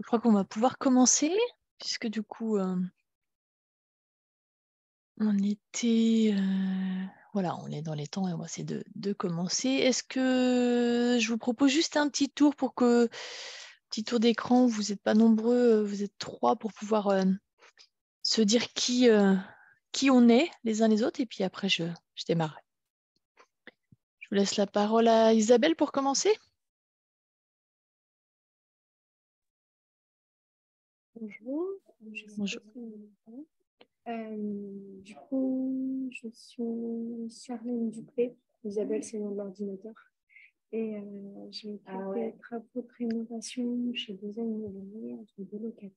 Je crois qu'on va pouvoir commencer, puisque du coup, euh, on était. Euh, voilà, on est dans les temps et on va essayer de, commencer. Est-ce que je vous propose juste un petit tour pour que. Petit tour d'écran, vous n'êtes pas nombreux, euh, vous êtes trois pour pouvoir se dire qui, qui on est les uns les autres, et puis après, je, je démarre. Je vous laisse la parole à Isabelle pour commencer. Bonjour. Je euh, du coup, je suis Charlene Dupré. Isabelle, c'est le nom l'ordinateur. Et euh, je vais ah, ouais. travaux de rénovation chez des je entre deux locataires.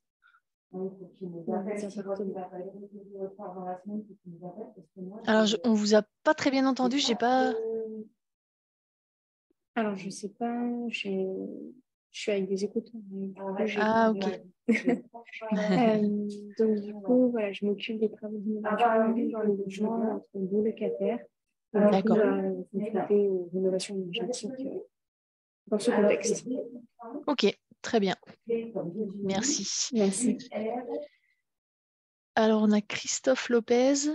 Alors, on on vous a pas très bien euh, entendu, j'ai pas. Euh, Alors, je sais pas, j'ai je suis avec des écouteurs. ah, ok. euh, donc, du coup, voilà, je m'occupe des travaux d'innovation ah, dans les logements entre deux locataires. Ah, d'accord. compléter euh, aux euh, rénovations énergétiques euh, dans ce contexte. Ok, très bien. Merci. Merci. Alors, on a Christophe Lopez.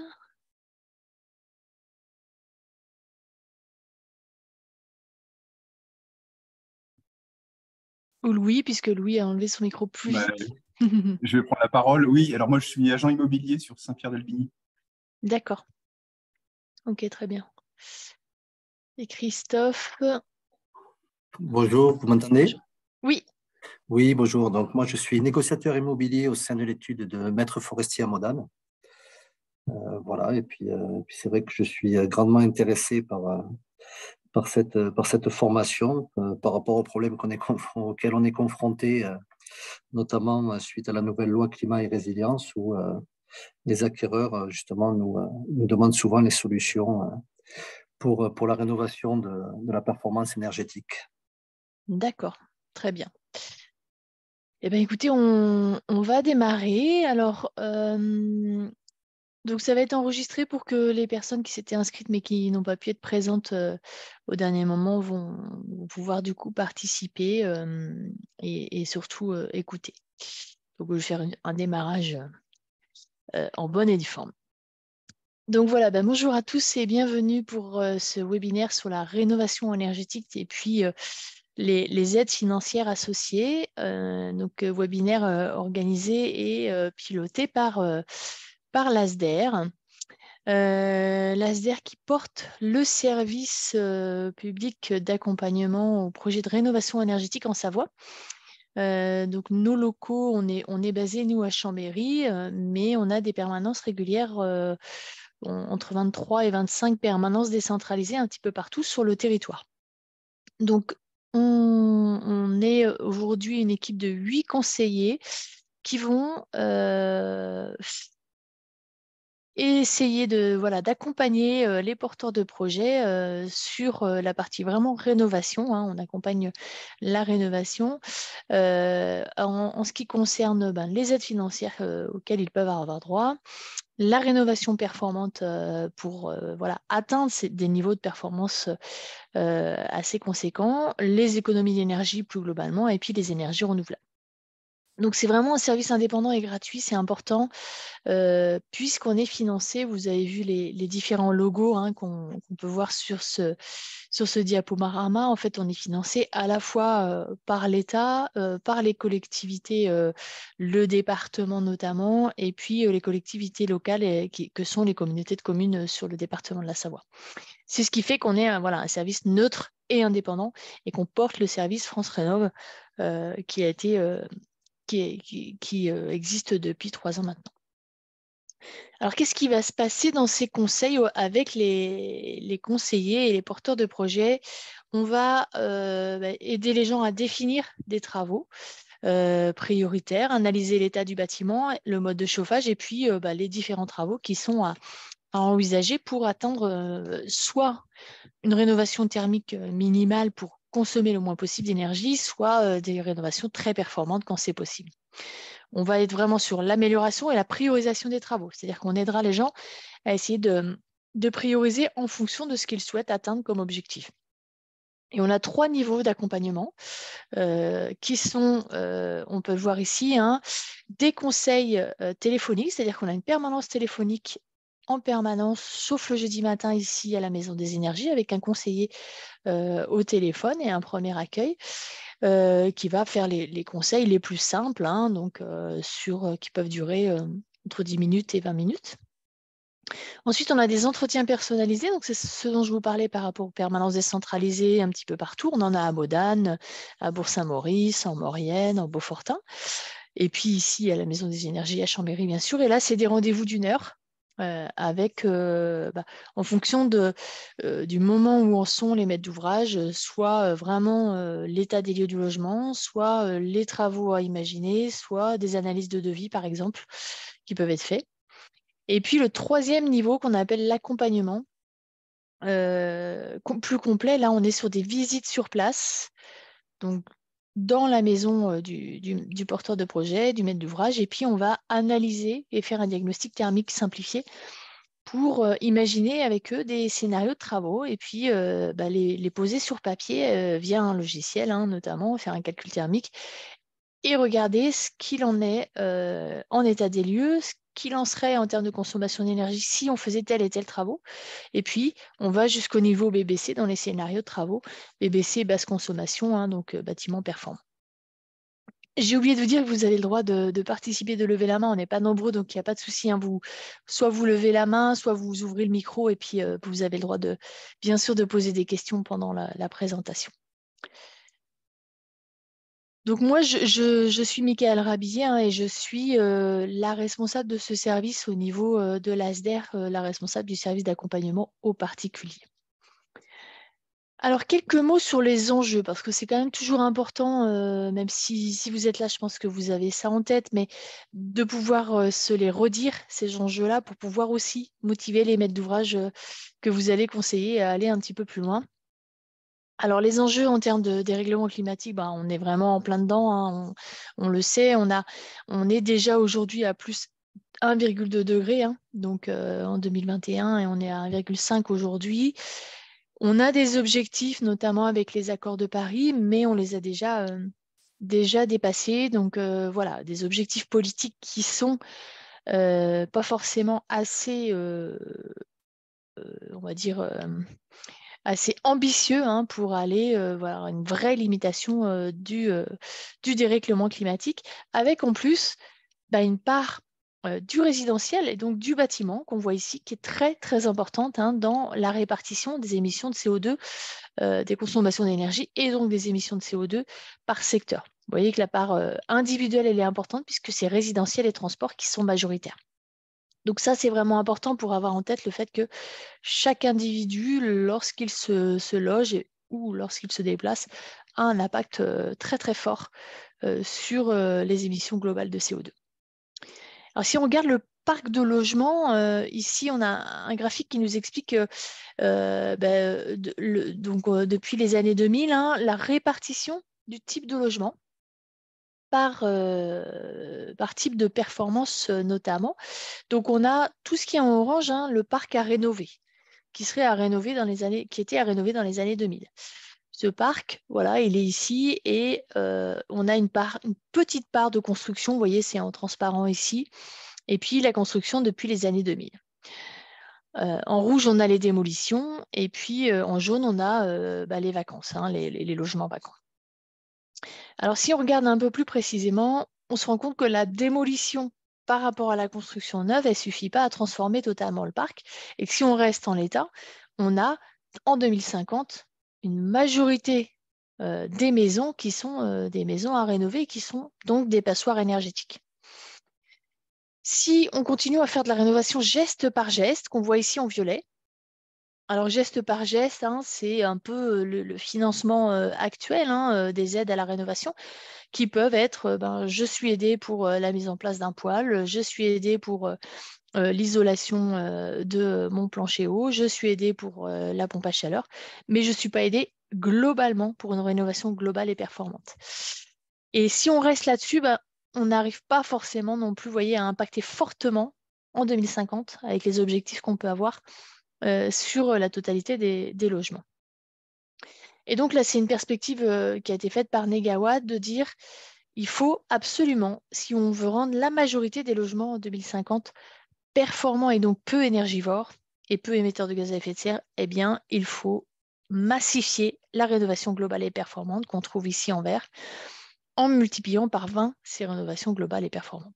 Ou Louis, puisque Louis a enlevé son micro plus bah, je vais prendre la parole. Oui, alors moi, je suis agent immobilier sur Saint-Pierre-d'Albigny. D'accord. Ok, très bien. Et Christophe Bonjour, vous m'entendez Oui. Oui, bonjour. Donc, moi, je suis négociateur immobilier au sein de l'étude de maître forestier à Modane. Euh, voilà, euh, et puis, c'est vrai que je suis euh, grandement intéressé par, par cette, euh, par cette formation euh, par rapport aux problèmes est, auxquels on est confronté, euh, notamment suite à la nouvelle loi climat et résilience où les acquéreurs justement nous, nous demandent souvent les solutions pour, pour la rénovation de, la performance énergétique. D'accord, très bien. Eh bien, écoutez, on, on va démarrer. Alors, donc ça va être enregistré pour que les personnes qui s'étaient inscrites mais qui n'ont pas pu être présentes euh, au dernier moment vont, pouvoir du coup participer et, surtout écouter. Donc je vais faire un démarrage euh, euh, en bonne et due forme. Donc voilà, ben, bonjour à tous et bienvenue pour ce webinaire sur la rénovation énergétique et puis les, les, aides financières associées. donc webinaire organisé et piloté par par l'ASDER. Euh, L'ASDER qui porte le service euh, public d'accompagnement au projet de rénovation énergétique en Savoie. Euh, donc nos locaux, on est, on est basé nous à Chambéry, mais on a des permanences régulières entre 23 et 25 permanences décentralisées un petit peu partout sur le territoire. Donc on, est aujourd'hui une équipe de huit conseillers qui vont et essayer de voilà d'accompagner les porteurs de projets sur la partie vraiment rénovation. Hein. on accompagne la rénovation en, ce qui concerne ben, les aides financières auxquelles ils peuvent avoir droit, la rénovation performante pour voilà, atteindre des niveaux de performance assez conséquents, les économies d'énergie plus globalement et puis les énergies renouvelables. Donc c'est vraiment un service indépendant et gratuit, c'est important, euh, puisqu'on est financé, vous avez vu les, différents logos hein, qu'on peut voir sur ce, sur ce diaporama, en fait on est financé à la fois euh, par l'État, euh, par les collectivités, le département notamment, et puis les collectivités locales que sont les communautés de communes sur le département de la Savoie. C'est ce qui fait qu'on est un, voilà, un service neutre et indépendant et qu'on porte le service France Rénov qui a été qui, euh, existe depuis trois ans maintenant. Alors, qu'est-ce qui va se passer dans ces conseils euh, avec les, conseillers et les porteurs de projets On va euh, bah, aider les gens à définir des travaux prioritaires, analyser l'état du bâtiment, le mode de chauffage et puis bah, les différents travaux qui sont à, à envisager pour atteindre soit une rénovation thermique minimale pour consommer le moins possible d'énergie, soit euh, des rénovations très performantes quand c'est possible. On va être vraiment sur l'amélioration et la priorisation des travaux, c'est-à-dire qu'on aidera les gens à essayer de, prioriser en fonction de ce qu'ils souhaitent atteindre comme objectif. Et on a trois niveaux d'accompagnement euh, qui sont, euh, on peut le voir ici, hein, des conseils téléphoniques, c'est-à-dire qu'on a une permanence téléphonique en permanence, sauf le jeudi matin ici à la Maison des Énergies, avec un conseiller euh, au téléphone et un premier accueil euh, qui va faire les, conseils les plus simples, hein, donc euh, sur, qui peuvent durer entre 10 minutes et 20 minutes. Ensuite, on a des entretiens personnalisés, donc c'est ce dont je vous parlais par rapport aux permanences décentralisées un petit peu partout. On en a à Modane, à Bourg-Saint-Maurice, en Maurienne, en Beaufortin, et puis ici à la Maison des Énergies à Chambéry, bien sûr. Et là, c'est des rendez-vous d'une heure euh, avec, euh, bah, en fonction de, euh, du moment où en sont les maîtres d'ouvrage, soit vraiment l'état des lieux du logement, soit les travaux à imaginer, soit des analyses de devis, par exemple, qui peuvent être faits. Et puis le troisième niveau qu'on appelle l'accompagnement, plus complet, là on est sur des visites sur place, donc dans la maison euh, du, porteur de projet, du maître d'ouvrage, et puis on va analyser et faire un diagnostic thermique simplifié pour euh, imaginer avec eux des scénarios de travaux et puis euh, bah, les, poser sur papier via un logiciel, hein, notamment faire un calcul thermique et regarder ce qu'il en est en état des lieux, qui en serait en termes de consommation d'énergie si on faisait tel et tel travaux. Et puis, on va jusqu'au niveau BBC dans les scénarios de travaux. BBC, basse consommation, hein, donc euh, bâtiment performant. J'ai oublié de vous dire que vous avez le droit de, participer, de lever la main. On n'est pas nombreux, donc il n'y a pas de souci. Hein. Vous, soit vous levez la main, soit vous ouvrez le micro, et puis euh, vous avez le droit, de, bien sûr, de poser des questions pendant la présentation. Donc moi, je, suis Mickaël Rabillet hein, et je suis euh, la responsable de ce service au niveau euh, de l'ASDER, euh, la responsable du service d'accompagnement aux particuliers. Alors, quelques mots sur les enjeux, parce que c'est quand même toujours important, même si, si, vous êtes là, je pense que vous avez ça en tête, mais de pouvoir se les redire, ces enjeux-là, pour pouvoir aussi motiver les maîtres d'ouvrage que vous allez conseiller à aller un petit peu plus loin. Alors les enjeux en termes de dérèglement climatique, ben, on est vraiment en plein dedans, hein. on, le sait, on, a, on est déjà aujourd'hui à plus 1,2 degré, hein, donc euh, en 2021, et on est à 1,5 aujourd'hui. On a des objectifs, notamment avec les accords de Paris, mais on les a déjà, euh, déjà dépassés. Donc euh, voilà, des objectifs politiques qui ne sont pas forcément assez, on va dire, assez ambitieux hein, pour aller voir une vraie limitation du, dérèglement climatique, avec en plus bah, une part du résidentiel et donc du bâtiment qu'on voit ici, qui est très très importante hein, dans la répartition des émissions de CO2, des consommations d'énergie et donc des émissions de CO2 par secteur. Vous voyez que la part individuelle, elle est importante puisque c'est résidentiel et transport qui sont majoritaires. Donc ça, c'est vraiment important pour avoir en tête le fait que chaque individu, lorsqu'il se, loge ou lorsqu'il se déplace, a un impact très très fort sur les émissions globales de CO2. Alors si on regarde le parc de logement, ici on a un graphique qui nous explique ben, donc, depuis les années 2000 hein, la répartition du type de logement euh, par, type de performance euh, notamment. Donc on a tout ce qui est en orange, hein, le parc à rénover, qui serait à rénover dans les années, qui était à rénover dans les années 2000. Ce parc, voilà, il est ici et euh, on a une, part, une petite part de construction, vous voyez, c'est en transparent ici, et puis la construction depuis les années 2000. en rouge, on a les démolitions, et puis en jaune, on a bah, les vacances, hein, les, les, logements vacants. Alors si on regarde un peu plus précisément, on se rend compte que la démolition par rapport à la construction neuve, elle ne suffit pas à transformer totalement le parc. Et que si on reste en l'état, on a en 2050 une majorité euh, des maisons qui sont euh, des maisons à rénover, qui sont donc des passoires énergétiques. Si on continue à faire de la rénovation geste par geste, qu'on voit ici en violet, alors, geste par geste, hein, c'est un peu le, financement actuel hein, des aides à la rénovation qui peuvent être ben, je suis aidé pour la mise en place d'un poêle, je suis aidé pour l'isolation de mon plancher haut, je suis aidé pour la pompe à chaleur, mais je ne suis pas aidé globalement pour une rénovation globale et performante. Et si on reste là-dessus, ben, on n'arrive pas forcément non plus voyez, à impacter fortement en 2050 avec les objectifs qu'on peut avoir euh, sur euh, la totalité des, logements. Et donc là, c'est une perspective euh, qui a été faite par Negawa de dire il faut absolument, si on veut rendre la majorité des logements en 2050 performants et donc peu énergivores et peu émetteurs de gaz à effet de serre, eh bien, il faut massifier la rénovation globale et performante qu'on trouve ici en vert en multipliant par 20 ces rénovations globales et performantes.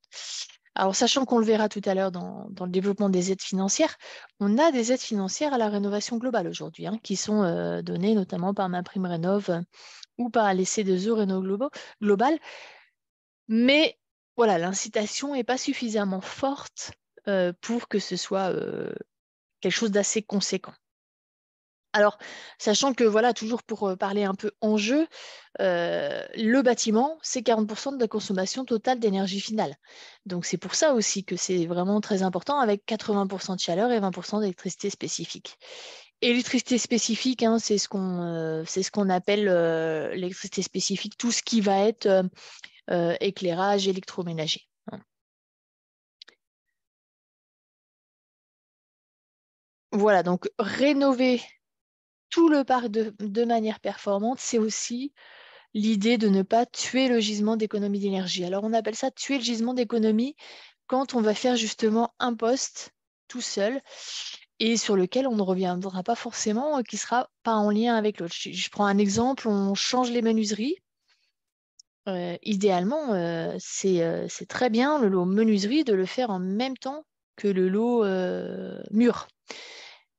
Alors, sachant qu'on le verra tout à l'heure dans, le développement des aides financières, on a des aides financières à la rénovation globale aujourd'hui, hein, qui sont euh, données notamment par ma prime euh, ou par les de 2 e Global. Mais voilà, l'incitation n'est pas suffisamment forte euh, pour que ce soit quelque chose d'assez conséquent. Alors, sachant que, voilà, toujours pour parler un peu en jeu, le bâtiment, c'est 40% de la consommation totale d'énergie finale. Donc, c'est pour ça aussi que c'est vraiment très important avec 80% de chaleur et 20% d'électricité spécifique. Électricité spécifique, hein, c'est ce qu'on appelle l'électricité spécifique, tout ce qui va être éclairage électroménager. Voilà, donc rénover tout le parc de, manière performante, c'est aussi l'idée de ne pas tuer le gisement d'économie d'énergie. Alors on appelle ça tuer le gisement d'économie quand on va faire justement un poste tout seul et sur lequel on ne reviendra pas forcément, euh, qui ne sera pas en lien avec l'autre. Je, prends un exemple, on change les menuiseries. Euh, idéalement, euh, c'est très bien le lot menuiserie de le faire en même temps que le lot mur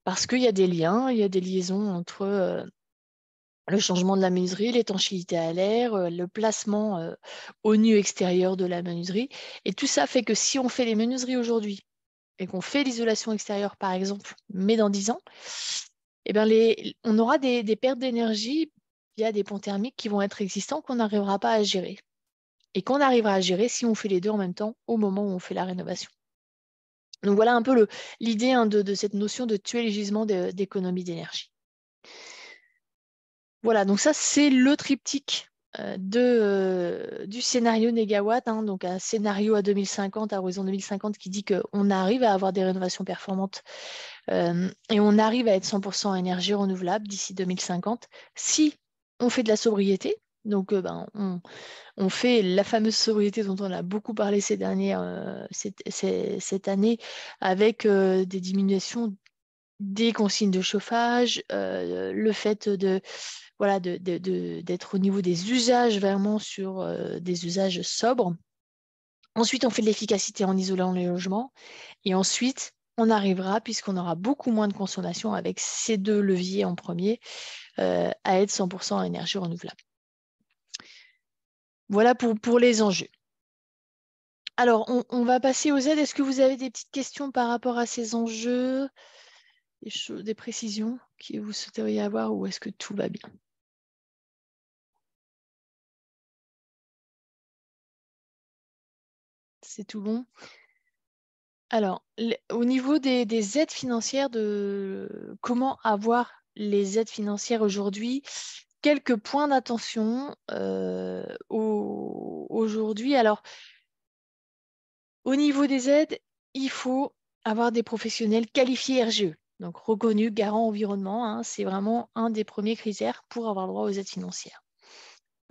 parce qu'il y a des liens, il y a des liaisons entre euh, le changement de la menuiserie, l'étanchéité à l'air, euh, le placement euh, au nu extérieur de la menuiserie. Et tout ça fait que si on fait les menuiseries aujourd'hui et qu'on fait l'isolation extérieure, par exemple, mais dans 10 ans, eh bien on aura des pertes d'énergie via des ponts thermiques qui vont être existants qu'on n'arrivera pas à gérer. Et qu'on arrivera à gérer si on fait les deux en même temps au moment où on fait la rénovation. Donc voilà un peu l'idée hein, de, cette notion de tuer les gisements d'économie d'énergie. Voilà, donc ça c'est le triptyque euh, euh, du scénario négawatt, hein, donc un scénario à 2050, à horizon 2050, qui dit qu'on arrive à avoir des rénovations performantes euh, et on arrive à être 100% énergie renouvelable d'ici 2050 si on fait de la sobriété, donc, ben, on, fait la fameuse sobriété dont on a beaucoup parlé ces cette, année, avec des diminutions des consignes de chauffage, le fait de voilà d'être au niveau des usages vraiment sur des usages sobres. Ensuite, on fait de l'efficacité en isolant les logements, et ensuite on arrivera, puisqu'on aura beaucoup moins de consommation avec ces deux leviers en premier, à être 100% énergie renouvelable. Voilà pour, les enjeux. Alors, on, va passer aux aides. Est-ce que vous avez des petites questions par rapport à ces enjeux, des, précisions que vous souhaiteriez avoir ou est-ce que tout va bien C'est tout bon Alors, au niveau des, des aides financières, de comment avoir les aides financières aujourd'hui, quelques points d'attention euh, aujourd'hui. Alors, au niveau des aides, il faut avoir des professionnels qualifiés RGE, donc reconnus garants environnement. Hein. c'est vraiment un des premiers critères pour avoir droit aux aides financières.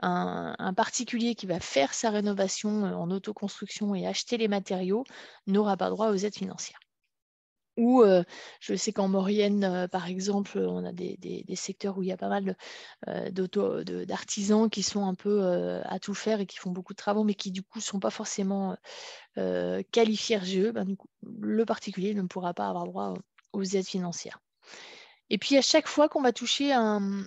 un, particulier qui va faire sa rénovation euh, en autoconstruction et acheter les matériaux n'aura pas droit aux aides financières. Ou euh, je sais qu'en Maurienne, euh, par exemple, on a des, secteurs où il y a pas mal euh, d'artisans qui sont un peu à tout faire et qui font beaucoup de travaux, mais qui du coup ne sont pas forcément qualifiés RGE. Ben, le particulier ne pourra pas avoir droit aux aides financières. Et puis à chaque fois qu'on va toucher un,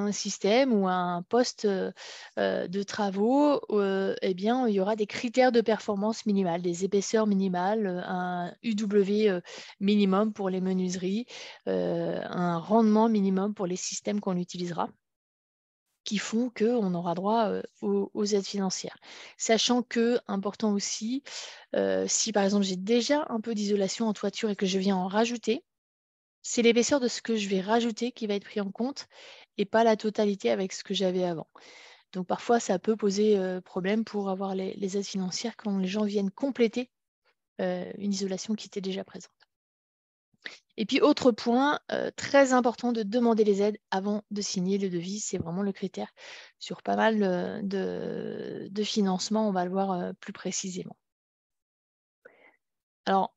un système ou un poste de travaux, eh bien, il y aura des critères de performance minimale, des épaisseurs minimales, un UW minimum pour les menuiseries, un rendement minimum pour les systèmes qu'on utilisera qui font qu'on aura droit aux, aides financières. Sachant que, important aussi, si par exemple j'ai déjà un peu d'isolation en toiture et que je viens en rajouter, c'est l'épaisseur de ce que je vais rajouter qui va être pris en compte et pas la totalité avec ce que j'avais avant. Donc parfois, ça peut poser problème pour avoir les, aides financières quand les gens viennent compléter une isolation qui était déjà présente. Et puis, autre point, très important de demander les aides avant de signer le devis. C'est vraiment le critère sur pas mal de, de financements. On va le voir plus précisément. Alors,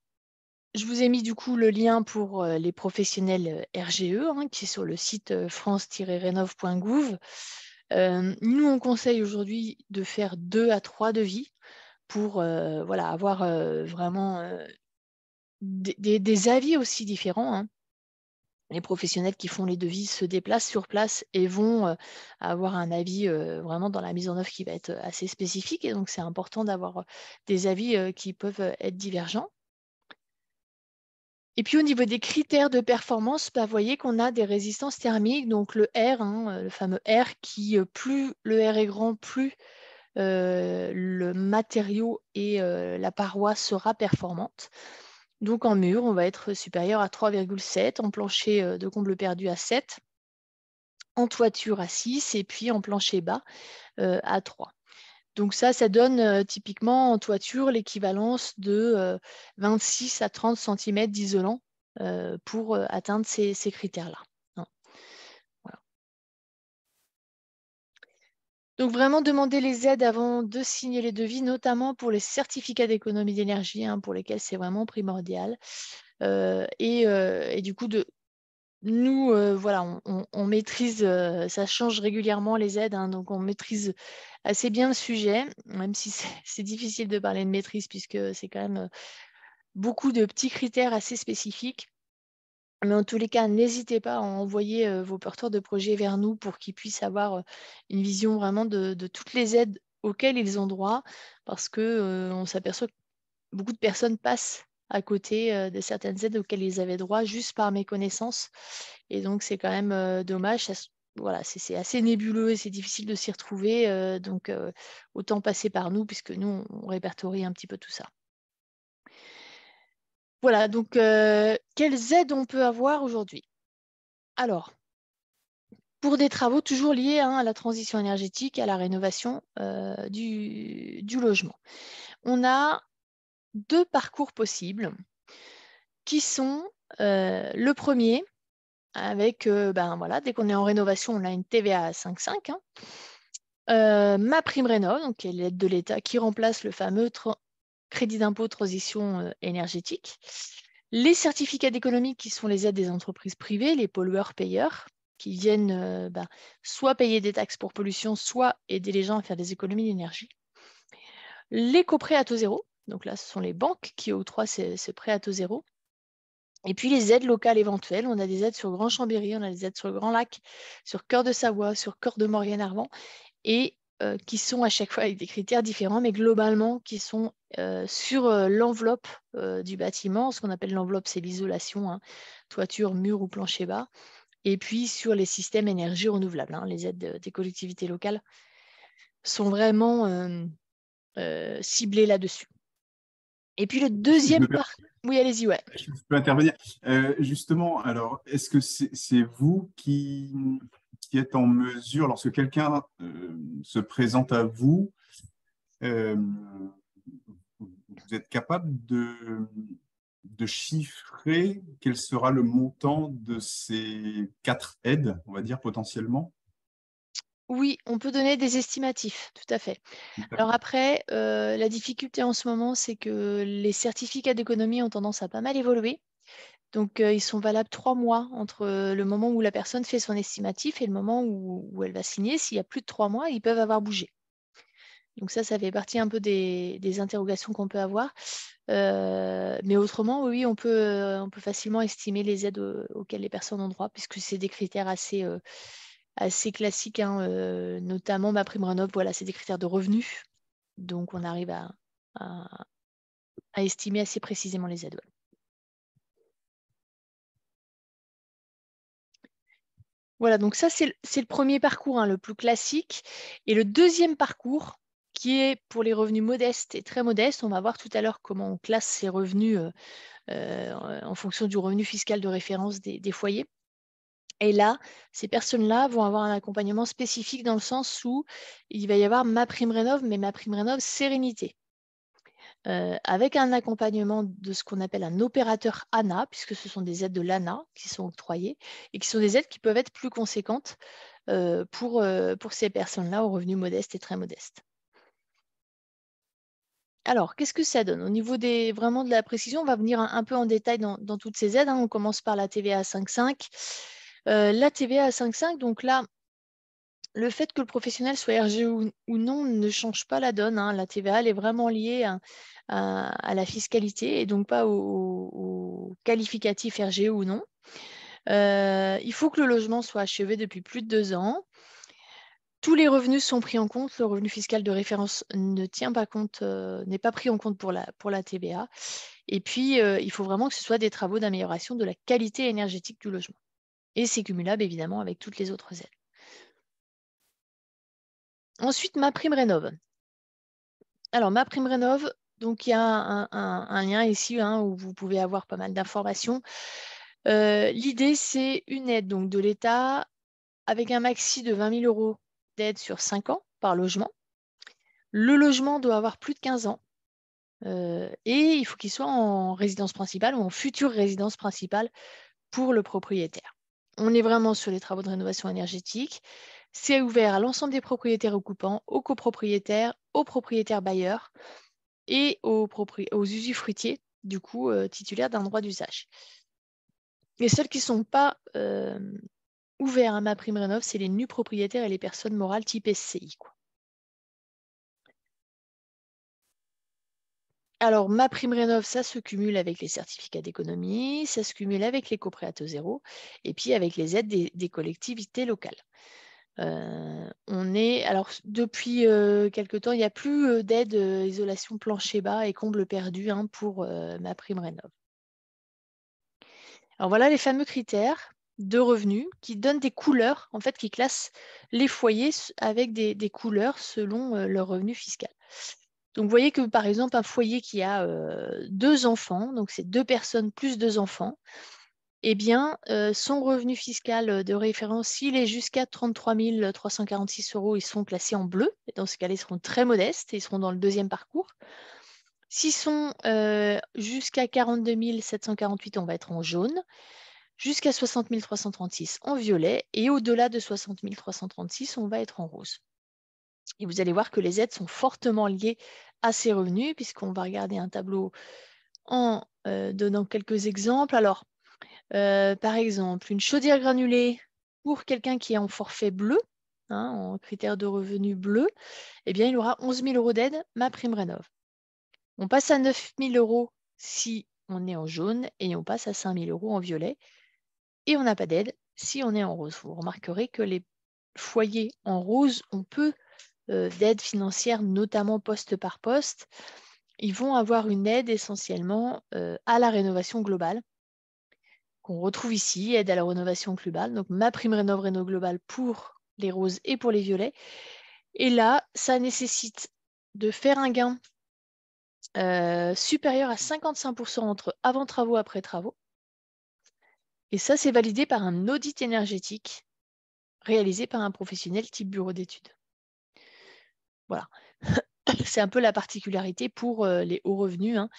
je vous ai mis du coup le lien pour euh, les professionnels euh, RGE hein, qui est sur le site euh, france renovgouv nous, on conseille aujourd'hui de faire deux à trois devis pour voilà, avoir vraiment des, avis aussi différents. Hein. Les professionnels qui font les devis se déplacent sur place et vont avoir un avis vraiment dans la mise en œuvre qui va être assez spécifique. Et donc, c'est important d'avoir des avis qui peuvent être divergents. Et puis au niveau des critères de performance, bah, vous voyez qu'on a des résistances thermiques, donc le R, hein, euh, le fameux R, qui euh, plus le R est grand, plus euh, le matériau et la paroi sera performante. Donc en mur, on va être supérieur à 3,7, en plancher de comble perdu à 7, en toiture à 6 et puis en plancher bas à 3. Donc ça, ça donne typiquement en toiture l'équivalence de 26 à 30 cm d'isolant pour atteindre ces, critères-là. Hein. Donc vraiment demander les aides avant de signer les devis, notamment pour les certificats d'économie d'énergie, hein, pour lesquels c'est vraiment primordial. et, du coup, de nous, euh, voilà, on, maîtrise, euh, ça change régulièrement les aides, hein, donc on maîtrise assez bien le sujet, même si c'est difficile de parler de maîtrise puisque c'est quand même euh, beaucoup de petits critères assez spécifiques. Mais en tous les cas, n'hésitez pas à envoyer vos porteurs de projets vers nous pour qu'ils puissent avoir une vision vraiment de, de, toutes les aides auxquelles ils ont droit, parce qu'on s'aperçoit que beaucoup de personnes passent à côté euh, de certaines aides auxquelles ils avaient droit juste par méconnaissance. Et donc, c'est quand même euh, dommage. voilà, c'est assez nébuleux et c'est difficile de s'y retrouver. Euh, donc, autant passer par nous, puisque nous, on répertorie un petit peu tout ça. Voilà, donc, quelles aides on peut avoir aujourd'hui Alors, pour des travaux toujours liés hein, à la transition énergétique, à la rénovation du, logement. On a deux parcours possibles qui sont euh, le premier, avec, euh, ben voilà, dès qu'on est en rénovation, on a une TVA à 5,5. Hein. Euh, ma prime rénov, donc qui est l'aide de l'État, qui remplace le fameux crédit d'impôt transition énergétique. Les certificats d'économie, qui sont les aides des entreprises privées, les pollueurs-payeurs, qui viennent ben, soit payer des taxes pour pollution, soit aider les gens à faire des économies d'énergie. Les coprés à taux zéro, donc là, ce sont les banques qui octroient ces, c'est prêt à taux zéro. Et puis les aides locales éventuelles, on a des aides sur Grand Chambéry, on a des aides sur Grand Lac, sur Cœur de Savoie, sur Cœur de Maurienne-Arvent, et euh, qui sont à chaque fois avec des critères différents, mais globalement qui sont euh, sur euh, l'enveloppe du bâtiment. Ce qu'on appelle l'enveloppe, c'est l'isolation, hein. toiture, mur ou plancher bas. Et puis sur les systèmes énergie renouvelable, hein. les aides des collectivités locales sont vraiment ciblées là-dessus. Et puis le deuxième part... Oui, allez-y, ouais. Je peux intervenir. Euh, justement, alors, est-ce que c'est vous qui, êtes en mesure, lorsque quelqu'un euh, se présente à vous, euh, vous êtes capable de, de chiffrer quel sera le montant de ces quatre aides, on va dire potentiellement oui, on peut donner des estimatifs, tout à fait. Alors après, euh, la difficulté en ce moment, c'est que les certificats d'économie ont tendance à pas mal évoluer. Donc, euh, ils sont valables trois mois entre le moment où la personne fait son estimatif et le moment où, elle va signer. S'il y a plus de trois mois, ils peuvent avoir bougé. Donc ça, ça fait partie un peu des, interrogations qu'on peut avoir. Euh, mais autrement, oui, on peut, facilement estimer les aides auxquelles les personnes ont droit, puisque c'est des critères assez, assez classique, hein, euh, notamment ma bah, prime renop, voilà, c'est des critères de revenus. Donc on arrive à, estimer assez précisément les aides. Voilà, donc ça, c'est le, premier parcours, hein, le plus classique. Et le deuxième parcours, qui est pour les revenus modestes et très modestes, on va voir tout à l'heure comment on classe ces revenus euh, euh, en fonction du revenu fiscal de référence des foyers. Et là, ces personnes-là vont avoir un accompagnement spécifique dans le sens où il va y avoir ma prime rénov, mais ma prime rénov sérénité. Euh, avec un accompagnement de ce qu'on appelle un opérateur ANA, puisque ce sont des aides de l'ANA qui sont octroyées et qui sont des aides qui peuvent être plus conséquentes euh, pour, euh, pour ces personnes-là aux revenus modestes et très modestes. Alors, qu'est-ce que ça donne Au niveau des, vraiment de la précision, on va venir un, peu en détail dans, toutes ces aides. Hein. On commence par la TVA 5.5 euh, la TVA à 5,5, donc là, le fait que le professionnel soit RG ou, non ne change pas la donne. Hein. La TVA, elle est vraiment liée à, la fiscalité et donc pas au, qualificatif RG ou non. Euh, il faut que le logement soit achevé depuis plus de deux ans. Tous les revenus sont pris en compte. Le revenu fiscal de référence ne tient pas compte, euh, n'est pas pris en compte pour la, pour la TVA. Et puis, il faut vraiment que ce soit des travaux d'amélioration de la qualité énergétique du logement. Et c'est cumulable évidemment avec toutes les autres aides. Ensuite, ma prime rénove. Alors, ma prime rénove, donc il y a un, lien ici hein, où vous pouvez avoir pas mal d'informations. Euh, l'idée, c'est une aide donc, de l'État avec un maxi de 20 000 euros d'aide sur 5 ans par logement. Le logement doit avoir plus de 15 ans euh, et il faut qu'il soit en résidence principale ou en future résidence principale pour le propriétaire on est vraiment sur les travaux de rénovation énergétique. C'est ouvert à l'ensemble des propriétaires occupants, aux copropriétaires, aux propriétaires bailleurs et aux, usufruitiers, du coup, euh, titulaires d'un droit d'usage. Les seuls qui ne sont pas euh, ouverts à ma prime rénov, c'est les nus propriétaires et les personnes morales type SCI. alors, ma prime rénov, ça se cumule avec les certificats d'économie, ça se cumule avec les copréates zéro et puis avec les aides des, collectivités locales. Euh, on est alors depuis quelques euh, quelque temps, il n'y a plus euh, d'aide isolation plancher bas et comble perdu hein, pour ma prime rénov. Alors voilà les fameux critères de revenus qui donnent des couleurs, en fait, qui classent les foyers avec des couleurs selon leur revenu fiscal. Donc vous voyez que par exemple un foyer qui a deux enfants, donc c'est deux personnes plus deux enfants, eh bien son revenu fiscal de référence, s'il est jusqu'à 33 346 euros, ils sont classés en bleu. Et dans ce cas-là, ils seront très modestes, ils seront dans le deuxième parcours. S'ils sont jusqu'à 42 748, on va être en jaune jusqu'à 60 336 en violet et au-delà de 60 336, on va être en rose. Et vous allez voir que les aides sont fortement liées à ces revenus, puisqu'on va regarder un tableau en euh, donnant quelques exemples. Alors, euh, par exemple, une chaudière granulée pour quelqu'un qui est en forfait bleu, hein, en critère de revenu bleu, eh bien, il aura 11 000 euros d'aide, ma prime rénov. On passe à 9 000 euros si on est en jaune et on passe à 5 000 euros en violet. Et on n'a pas d'aide si on est en rose. Vous remarquerez que les foyers en rose, on peut euh, d'aide financière, notamment poste par poste, ils vont avoir une aide essentiellement euh, à la rénovation globale, qu'on retrouve ici, aide à la rénovation globale, donc ma prime rénov réno globale pour les roses et pour les violets. Et là, ça nécessite de faire un gain euh, supérieur à 55% entre avant travaux, après travaux. Et ça, c'est validé par un audit énergétique réalisé par un professionnel type bureau d'études. Voilà. C'est un peu la particularité pour euh, les hauts revenus hein,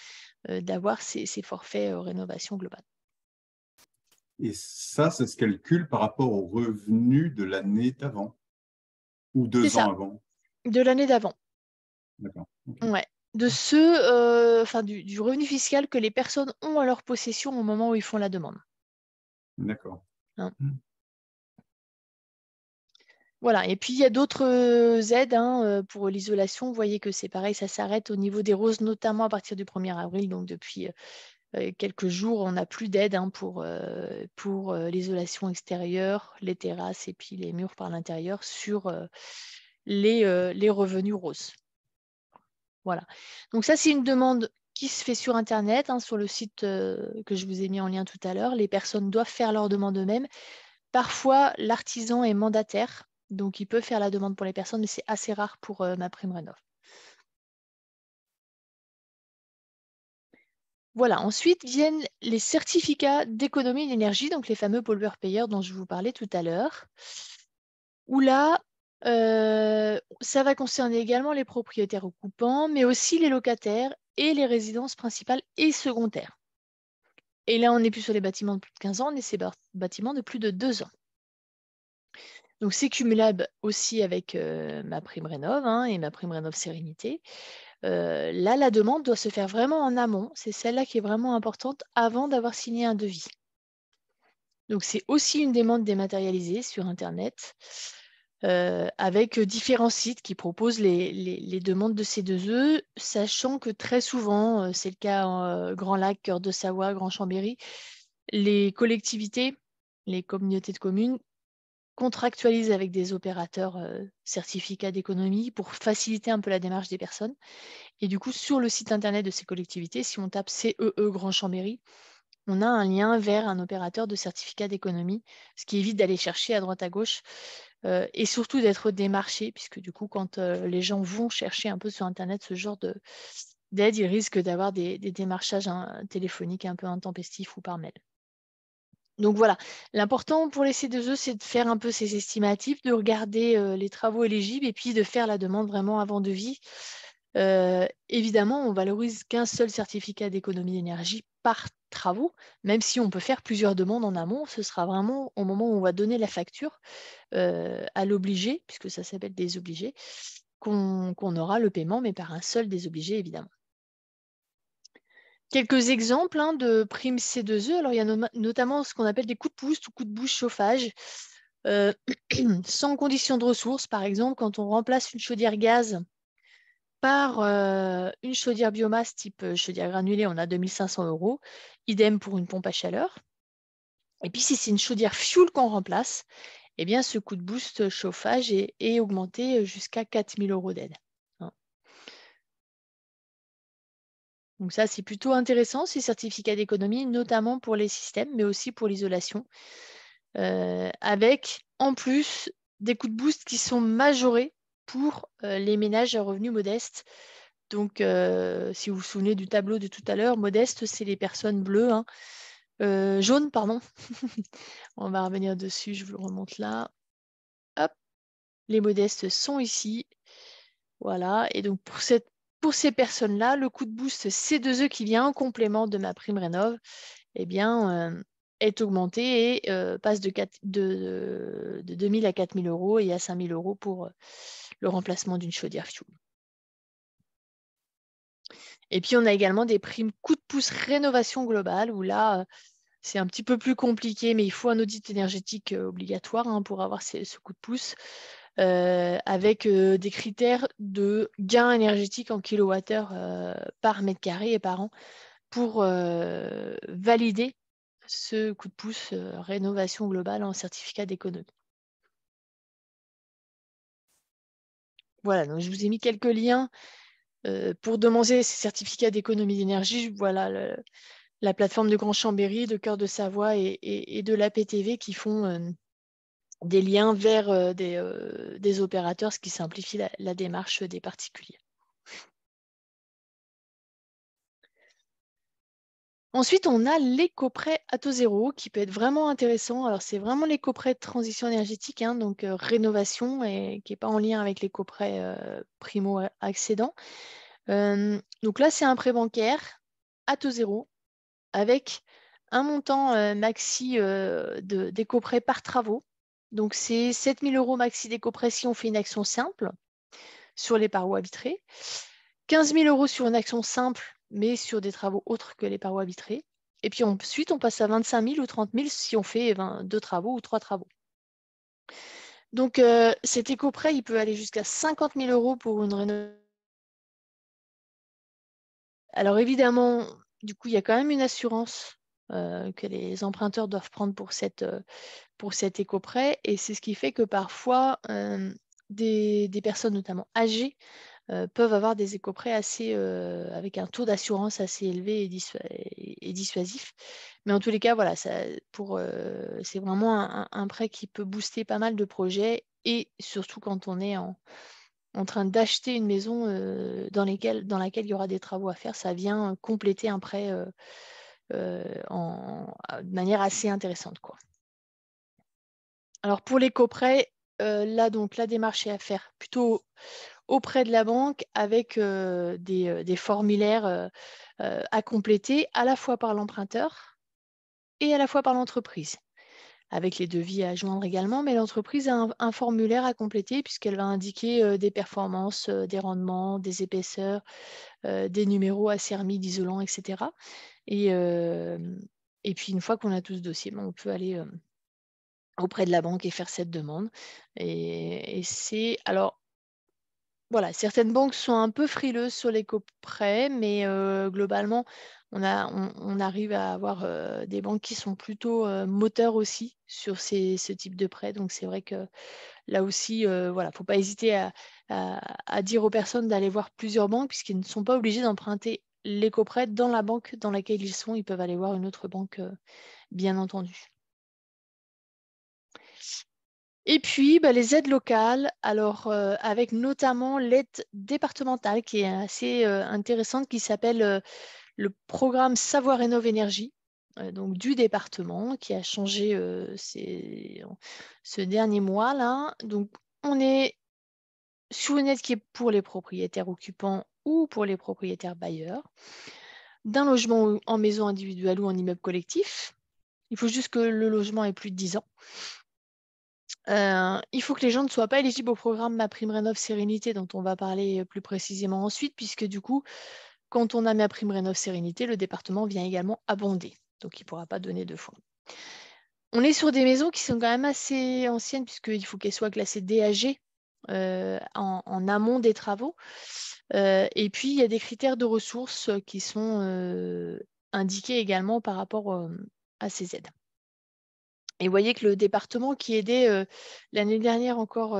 euh, d'avoir ces, forfaits euh, rénovation globale. Et ça, ça se calcule par rapport aux revenus de l'année d'avant ou deux ans avant De l'année d'avant. D'accord. Ouais. De ce, enfin, du, revenu fiscal que les personnes ont à leur possession au moment où ils font la demande. D'accord. Hein. Hmm. Voilà, et puis il y a d'autres aides hein, pour l'isolation. Vous voyez que c'est pareil, ça s'arrête au niveau des roses, notamment à partir du 1er avril. Donc depuis quelques jours, on n'a plus d'aide hein, pour, pour l'isolation extérieure, les terrasses et puis les murs par l'intérieur sur les, revenus roses. Voilà. Donc ça, c'est une demande qui se fait sur Internet, hein, sur le site que je vous ai mis en lien tout à l'heure. Les personnes doivent faire leur demande eux-mêmes. Parfois, l'artisan est mandataire. Donc, il peut faire la demande pour les personnes, mais c'est assez rare pour euh, ma prime rénov. Voilà, ensuite viennent les certificats d'économie d'énergie, donc les fameux pollueurs-payeurs dont je vous parlais tout à l'heure, où là, euh, ça va concerner également les propriétaires occupants, mais aussi les locataires et les résidences principales et secondaires. Et là, on n'est plus sur les bâtiments de plus de 15 ans, on est sur les bâtiments de plus de 2 ans. Donc c'est cumulable aussi avec ma prime rénov hein, et ma prime rénov sérénité. là, la demande doit se faire vraiment en amont. C'est celle-là qui est vraiment importante avant d'avoir signé un devis. Donc c'est aussi une demande dématérialisée sur Internet avec différents sites qui proposent les, les demandes de ces deux œufs, sachant que très souvent, c'est le cas en Grand Lac, Cœur de Savoie, Grand Chambéry, les collectivités, les communautés de communes contractualise avec des opérateurs euh, certificats d'économie pour faciliter un peu la démarche des personnes. Et du coup, sur le site internet de ces collectivités, si on tape CEE e Grand Chambéry, on a un lien vers un opérateur de certificat d'économie, ce qui évite d'aller chercher à droite à gauche euh, et surtout d'être démarché, puisque du coup, quand euh, les gens vont chercher un peu sur Internet ce genre d'aide, ils risquent d'avoir des, démarchages hein, téléphoniques un peu intempestifs ou par mail. Donc voilà, l'important pour les C2E, c'est de faire un peu ces estimatifs, de regarder euh, les travaux éligibles et puis de faire la demande vraiment avant devis. Euh, évidemment, on valorise qu'un seul certificat d'économie d'énergie par travaux, même si on peut faire plusieurs demandes en amont. Ce sera vraiment au moment où on va donner la facture euh, à l'obligé, puisque ça s'appelle des obligés, qu'on aura le paiement, mais par un seul désobligé, évidemment. Quelques exemples hein, de primes C2E. Alors, il y a notamment ce qu'on appelle des coups de pouce ou coups de boost chauffage. Euh, sans condition de ressources, par exemple, quand on remplace une chaudière gaz par euh, une chaudière biomasse type euh, chaudière granulée, on a 2500 euros. Idem pour une pompe à chaleur. Et puis, si c'est une chaudière fuel qu'on remplace, eh bien, ce coup de boost chauffage est augmenté jusqu'à 4000 euros d'aide. Donc ça, c'est plutôt intéressant, ces certificats d'économie, notamment pour les systèmes, mais aussi pour l'isolation, avec en plus des coups de boost qui sont majorés pour les ménages à revenus modestes. Donc, si vous vous souvenez du tableau de tout à l'heure, modeste, c'est les personnes bleues, hein. jaunes, pardon. On va revenir dessus, je vous le remonte là. Hop, les modestes sont ici. Voilà, et donc pour cette pour ces personnes-là, le coup de boost C2E qui vient en complément de ma prime rénov, eh bien, euh, est augmenté et euh, passe de, 2 000 à 4 000 euros et à 5 000 euros pour euh, le remplacement d'une chaudière fuel. Et puis, on a également des primes coup de pouce rénovation globale, où là, c'est un petit peu plus compliqué, mais il faut un audit énergétique obligatoire hein, pour avoir ce, ce coup de pouce. Euh, avec euh, des critères de gain énergétique en kilowattheure euh, par mètre carré et par an pour valider ce coup de pouce rénovation globale en certificat d'économie. Voilà, donc je vous ai mis quelques liens pour demander ces certificats d'économie d'énergie. Voilà la plateforme de Grand Chambéry, de Cœur de Savoie et, et de l'APTV qui font des liens vers euh, euh, des, opérateurs, ce qui simplifie la, démarche des particuliers. Ensuite, on a l'éco-prêt à taux zéro qui peut être vraiment intéressant. Alors, c'est vraiment l'éco-prêt de transition énergétique, hein, donc euh, rénovation, et qui n'est pas en lien avec l'éco-prêt primo-accédant. donc là, c'est un prêt bancaire à taux zéro avec un montant maxi d'éco-prêt par travaux donc, c'est 7 000 euros maxi d'éco-prêt si on fait une action simple sur les parois vitrées. 15 000 euros sur une action simple, mais sur des travaux autres que les parois vitrées. Et puis ensuite, on passe à 25 000 ou 30 000 si on fait eh ben, deux travaux ou trois travaux. Donc, euh, cet éco-prêt, il peut aller jusqu'à 50 000 euros pour une rénovation. Alors, évidemment, du coup, il y a quand même une assurance euh, que les emprunteurs doivent prendre pour, cette, euh, pour cet éco-prêt. Et c'est ce qui fait que parfois, euh, des, personnes notamment âgées peuvent avoir des éco-prêts assez, avec un taux d'assurance assez élevé et, dissuasif. Mais en tous les cas, voilà, c'est vraiment un, prêt qui peut booster pas mal de projets et surtout quand on est en, train d'acheter une maison dans, dans laquelle il y aura des travaux à faire, ça vient compléter un prêt euh, de manière assez intéressante. Quoi. Alors pour les prêt euh, là donc la démarche est à faire plutôt auprès de la banque avec euh, des, formulaires à compléter à la fois par l'emprunteur et à la fois par l'entreprise, avec les devis à joindre également, mais l'entreprise a un, formulaire à compléter puisqu'elle va indiquer des performances, des rendements, des épaisseurs, des numéros à sermis d'isolant, etc. Euh, et, puis, une fois qu'on a tout ce dossier, ben, on peut aller euh, auprès de la banque et faire cette demande. Et, c'est alors voilà, certaines banques sont un peu frileuses sur les coprêts, mais euh, globalement, on, a, on, arrive à avoir des banques qui sont plutôt moteurs aussi sur ces, ce type de prêts. Donc c'est vrai que là aussi, voilà, faut pas hésiter à, dire aux personnes d'aller voir plusieurs banques puisqu'elles ne sont pas obligés d'emprunter les coprêts dans la banque dans laquelle ils sont. Ils peuvent aller voir une autre banque, euh, bien entendu. Et puis, bah, les aides locales, alors euh, avec notamment l'aide départementale qui est assez euh, intéressante, qui s'appelle le programme Savoir Rénove Énergie, donc du département, qui a changé ce dernier mois là. Donc, on est sur une aide qui est pour les propriétaires occupants ou pour les propriétaires bailleurs d'un logement en maison individuelle ou en immeuble collectif. Il faut juste que le logement ait plus de 10 ans. Euh, il faut que les gens ne soient pas éligibles au programme Ma Prime Rénov Sérénité, dont on va parler plus précisément ensuite, puisque du coup, quand on a Ma Prime Rénov Sérénité, le département vient également abonder. Donc, il ne pourra pas donner de fonds. On est sur des maisons qui sont quand même assez anciennes, puisqu'il faut qu'elles soient classées DAG euh, en, amont des travaux. Euh, et puis, il y a des critères de ressources euh, qui sont indiqués également par rapport à ces aides. Et vous voyez que le département qui aidait l'année dernière encore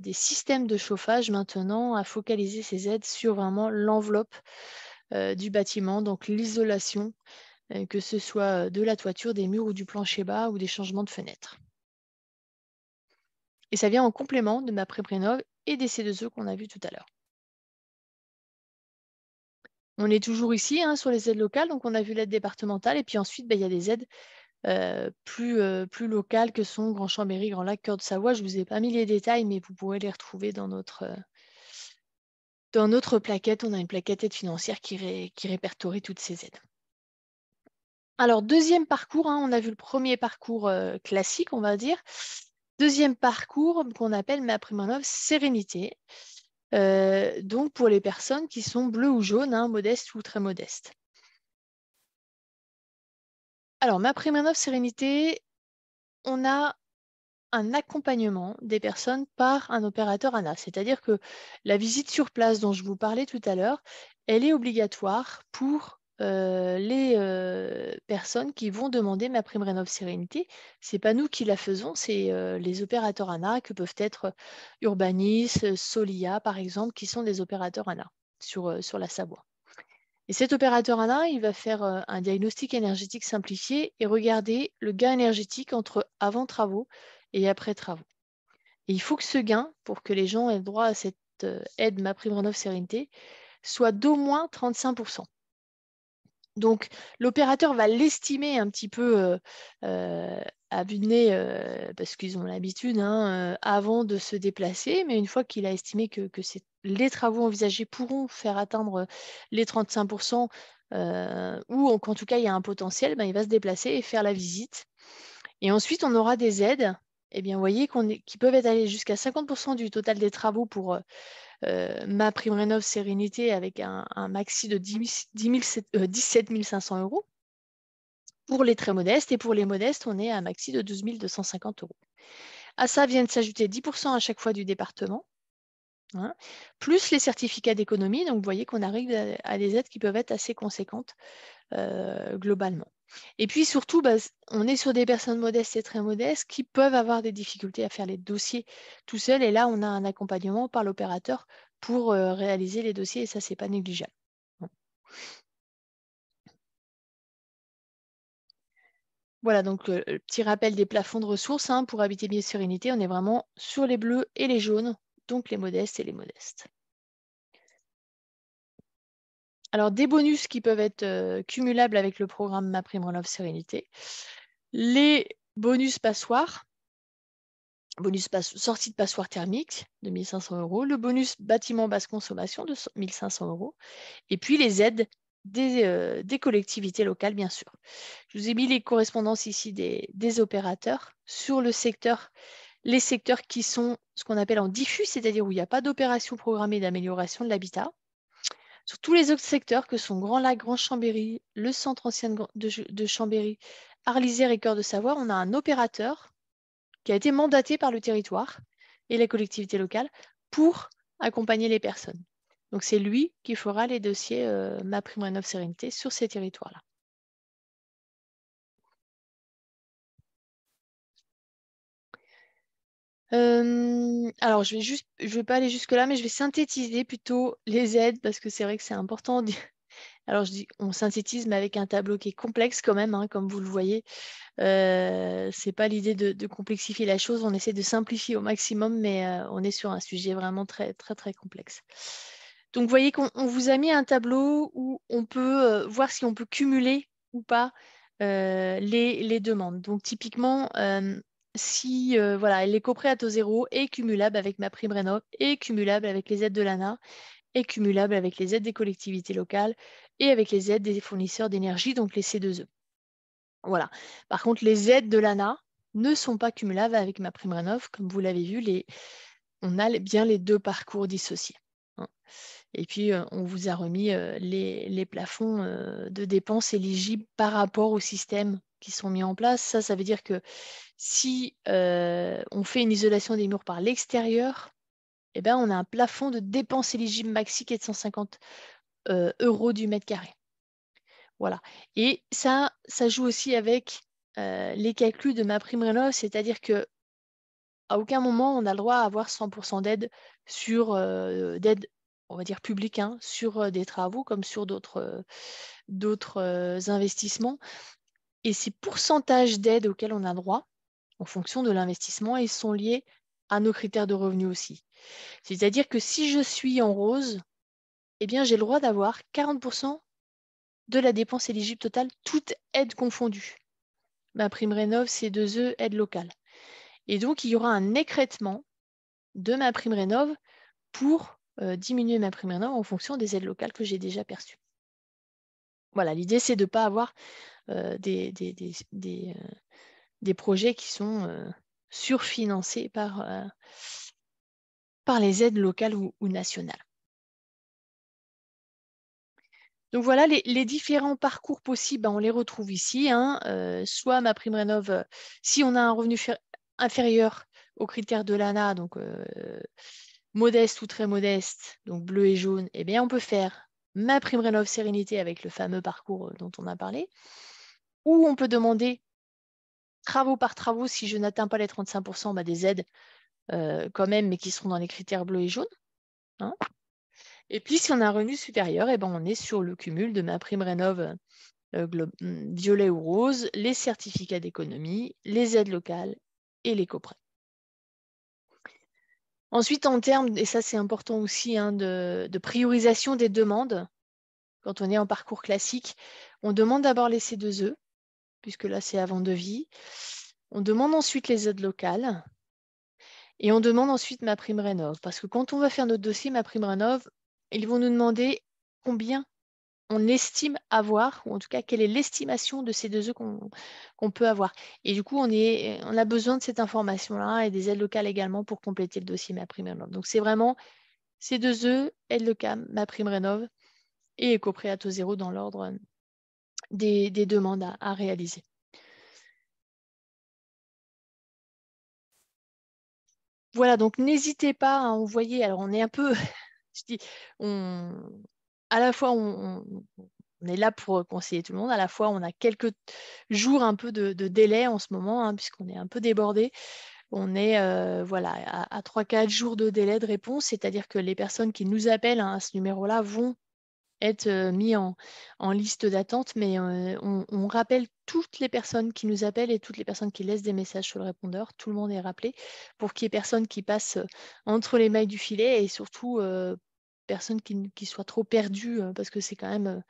des systèmes de chauffage, maintenant a focalisé ses aides sur vraiment l'enveloppe du bâtiment, donc l'isolation, que ce soit de la toiture, des murs ou du plancher bas ou des changements de fenêtres. Et ça vient en complément de ma pré-prénov et des C2E qu'on a vu tout à l'heure. On est toujours ici hein, sur les aides locales, donc on a vu l'aide départementale, et puis ensuite, bah, il y a des aides euh, plus, euh, plus, locales que sont Grand Chambéry, Grand Lac, Cœur de Savoie. Je ne vous ai pas mis les détails, mais vous pourrez les retrouver dans notre, euh, dans notre plaquette. On a une plaquette aide financière qui, répertorie toutes ces aides. Alors, deuxième parcours, hein, on a vu le premier parcours classique, on va dire. Deuxième parcours qu'on appelle ma prime sérénité. Euh, donc pour les personnes qui sont bleues ou jaunes, hein, modestes ou très modestes. Alors ma prime sérénité, on a un accompagnement des personnes par un opérateur ANA. C'est-à-dire que la visite sur place dont je vous parlais tout à l'heure, elle est obligatoire pour euh, les euh, personnes qui vont demander ma prime rénov sérénité. Ce n'est pas nous qui la faisons, c'est euh, les opérateurs ANA que peuvent être Urbanis, Solia par exemple, qui sont des opérateurs ANA sur, sur la Savoie. Et cet opérateur ANA, il va faire un diagnostic énergétique simplifié et regarder le gain énergétique entre avant travaux et après travaux. Et il faut que ce gain, pour que les gens aient droit à cette aide ma prime rénov sérénité, soit d'au moins 35 donc, l'opérateur va l'estimer un petit peu euh, euh, à but de nez, euh, parce qu'ils ont l'habitude, hein, avant de se déplacer. Mais une fois qu'il a estimé que, les travaux envisagés pourront faire atteindre les 35%, ou qu'en tout cas il y a un potentiel, ben, il va se déplacer et faire la visite. Et ensuite, on aura des aides. Eh bien, vous voyez, qui peuvent être jusqu'à 50% du total des travaux pour ma prime rénov sérénité avec un, maxi de 17 500 euros. Pour les très modestes et pour les modestes, on est à un maxi de 12 250 euros. À ça viennent s'ajouter 10% à chaque fois du département, hein, plus les certificats d'économie. Donc, vous voyez qu'on arrive à, des aides qui peuvent être assez conséquentes globalement. Et puis surtout, bah, on est sur des personnes modestes et très modestes qui peuvent avoir des difficultés à faire les dossiers tout seuls. Et là, on a un accompagnement par l'opérateur pour euh, réaliser les dossiers. Et ça, n'est pas négligeable. Voilà, donc euh, le petit rappel des plafonds de ressources. Hein. pour habiter bien sérénité, on est vraiment sur les bleus et les jaunes, donc les modestes et les modestes. Alors, des bonus qui peuvent être euh, cumulables avec le programme Ma Prime Sérénité. Les bonus passoires, bonus sortie de passoire thermique de 1500 euros, le bonus bâtiment basse consommation de 1500 euros, et puis les aides euh, des, collectivités locales, bien sûr. Je vous ai mis les correspondances ici des, des opérateurs sur le secteur, les secteurs qui sont ce qu'on appelle en diffus, c'est-à-dire où il n'y a pas d'opération programmée d'amélioration de l'habitat, sur tous les autres secteurs que sont Grand Lac, Grand Chambéry, le centre ancien de, Chambéry, Arlisère et Cœur de Savoie, on a un opérateur qui a été mandaté par le territoire et les collectivités locales pour accompagner les personnes. Donc c'est lui qui fera les dossiers euh, 9 Sérénité sur ces territoires-là. Euh, alors, je vais juste, vais pas aller jusque là, mais je vais synthétiser plutôt les aides parce que c'est vrai que c'est important. Alors, je dis, on synthétise, mais avec un tableau qui est complexe quand même, hein, comme vous le voyez. Ce euh, c'est pas l'idée de, complexifier la chose. On essaie de simplifier au maximum, mais euh, on est sur un sujet vraiment très, très, très complexe. Donc, vous voyez qu'on vous a mis un tableau où on peut voir si on peut cumuler ou pas les, les, demandes. Donc, typiquement, si euh, voilà, les est à taux zéro est cumulable avec ma prime Rénov, est cumulable avec les aides de l'ANA, est cumulable avec les aides des collectivités locales et avec les aides des fournisseurs d'énergie, donc les C2E. Voilà. Par contre, les aides de l'ANA ne sont pas cumulables avec ma prime Rénov. Comme vous l'avez vu, on a bien les deux parcours dissociés. Hein. Et puis, euh, on vous a remis euh, les, les plafonds de dépenses éligibles par rapport au système qui sont mis en place. Ça, ça veut dire que si euh, on fait une isolation des murs par l'extérieur, eh ben, on a un plafond de dépenses éligibles maxi qui est de 150 euros du mètre carré. Voilà. Et ça, ça joue aussi avec euh, les calculs de ma prime rénov, c'est-à-dire que aucun moment on a le droit à avoir 100% d'aide sur euh, d'aide on va dire publique hein, sur des travaux comme sur d'autres investissements. Et ces pourcentages d'aide auxquels on a droit, en fonction de l'investissement, ils sont liés à nos critères de revenus aussi. C'est-à-dire que si je suis en rose, eh bien j'ai le droit d'avoir 40% de la dépense éligible totale, toute aide confondue. Ma prime rénov, c'est 2E, aide locale. Et donc, il y aura un écrêtement de ma prime rénov pour euh, diminuer ma prime rénov en fonction des aides locales que j'ai déjà perçues. Voilà, l'idée, c'est de ne pas avoir euh, euh, des, projets qui sont euh, surfinancés par, les aides locales ou, nationales. Donc voilà, les, différents parcours possibles, ben, on les retrouve ici. Hein. soit ma prime rénov, si on a un revenu inférieur aux critères de l'ANA, donc modeste ou très modeste, donc bleu et jaune, eh bien on peut faire ma prime rénov sérénité avec le fameux parcours euh, dont on a parlé, ou on peut demander travaux par travaux, si je n'atteins pas les 35%, bah, des aides euh, quand même, mais qui seront dans les critères bleus et jaunes. Hein. et puis, si on a un revenu supérieur, et eh ben, on est sur le cumul de ma prime rénov violet ou rose, les certificats d'économie, les aides locales et les coprés. Ensuite, en termes, et ça c'est important aussi, hein, de, priorisation des demandes, quand on est en parcours classique, on demande d'abord les C2E, puisque là c'est avant de vie, On demande ensuite les aides locales. Et on demande ensuite ma prime rénov. Parce que quand on va faire notre dossier, ma prime rénov, ils vont nous demander combien on estime avoir, ou en tout cas quelle est l'estimation de ces deux œufs qu'on peut avoir. Et du coup, on, est, on a besoin de cette information-là et des aides locales également pour compléter le dossier Ma MaPrimeRénov. Donc c'est vraiment ces deux œufs, aides locales, MaPrimeRénov et éco à taux zéro dans l'ordre des, des, demandes à, à réaliser. Voilà, donc n'hésitez pas à envoyer, alors on est un peu, je dis, on, à la fois on, est là pour conseiller tout le monde, à la fois on a quelques jours un peu de, délai en ce moment, hein, puisqu'on est un peu débordé. On est euh, voilà, à, 3-4 jours de délai de réponse, c'est-à-dire que les personnes qui nous appellent hein, à ce numéro-là vont être euh, mis en, liste d'attente, mais euh, on, rappelle toutes les personnes qui nous appellent et toutes les personnes qui laissent des messages sur le répondeur. Tout le monde est rappelé pour qu'il n'y ait personne qui passe entre les mailles du filet et surtout personnes qui, soient trop perdues, euh, parce que c'est quand même euh,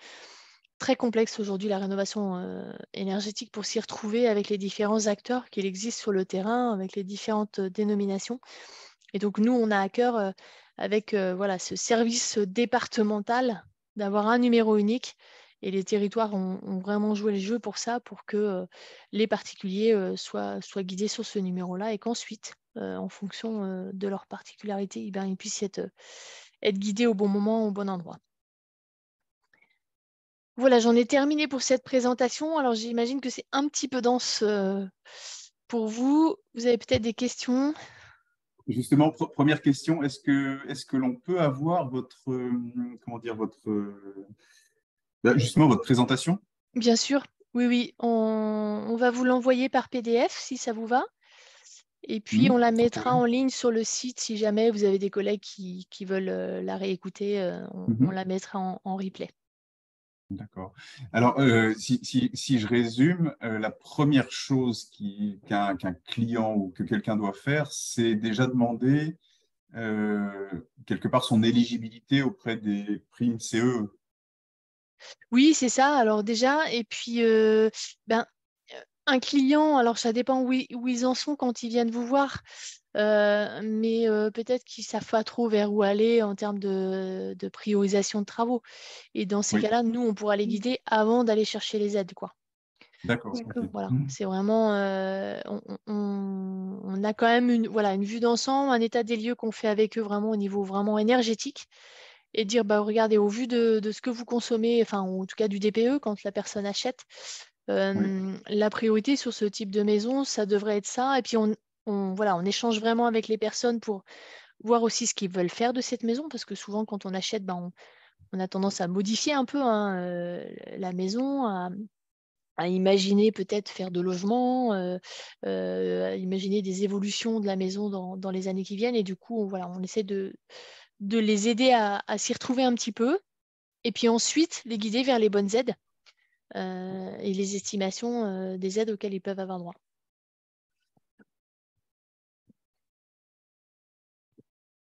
très complexe aujourd'hui la rénovation euh, énergétique pour s'y retrouver avec les différents acteurs qu'il existe sur le terrain, avec les différentes dénominations. Et donc nous, on a à cœur avec voilà, ce service départemental d'avoir un numéro unique. Et les territoires ont, vraiment joué le jeu pour ça, pour que les particuliers soient, guidés sur ce numéro-là et qu'ensuite, en fonction de leurs particularités, eh ben, ils puissent être être guidé au bon moment, au bon endroit. Voilà, j'en ai terminé pour cette présentation. Alors j'imagine que c'est un petit peu dense euh, pour vous. Vous avez peut-être des questions Justement, première question, est-ce que, est que l'on peut avoir votre, euh, comment dire, votre, euh, bah, justement, votre présentation Bien sûr, oui, oui. on va vous l'envoyer par PDF si ça vous va. Et puis, mmh, on la mettra en ligne sur le site si jamais vous avez des collègues qui, qui veulent euh, la réécouter. Euh, mmh on, la mettra en, replay. D'accord. Alors, euh, si, si, si, je résume, la première chose qu'un client ou que quelqu'un doit faire, c'est déjà demander quelque part son éligibilité auprès des primes CE. E. Oui, c'est ça. Alors déjà, et puis, ben, un client, alors ça dépend où, où, ils en sont quand ils viennent vous voir, euh, mais euh, peut-être qu'ils ne savent pas trop vers où aller en termes de, priorisation de travaux. Et dans ces cas-là, nous, on pourra les mmh. guider avant d'aller chercher les aides. Quoi. D'accord. Euh, voilà, mmh. c'est vraiment, on, a quand même une, voilà, une vue d'ensemble, un état des lieux qu'on fait avec eux vraiment au niveau vraiment énergétique et dire bah, regardez, au vu de, de, ce que vous consommez, enfin, en tout cas du DPE, quand la personne achète, la priorité sur ce type de maison, ça devrait être ça. Et puis, on, voilà, on échange vraiment avec les personnes pour voir aussi ce qu'ils veulent faire de cette maison, parce que souvent, quand on achète, ben, on, a tendance à modifier un peu hein, euh, la maison, à, imaginer peut-être faire de logements, euh, euh, à imaginer des évolutions de la maison dans, les années qui viennent. Et du coup, on, voilà, on essaie de, les aider à s'y retrouver un petit peu. Et puis ensuite, les guider vers les bonnes aides. Mmh. Euh, et les estimations euh, des aides auxquelles ils peuvent avoir droit.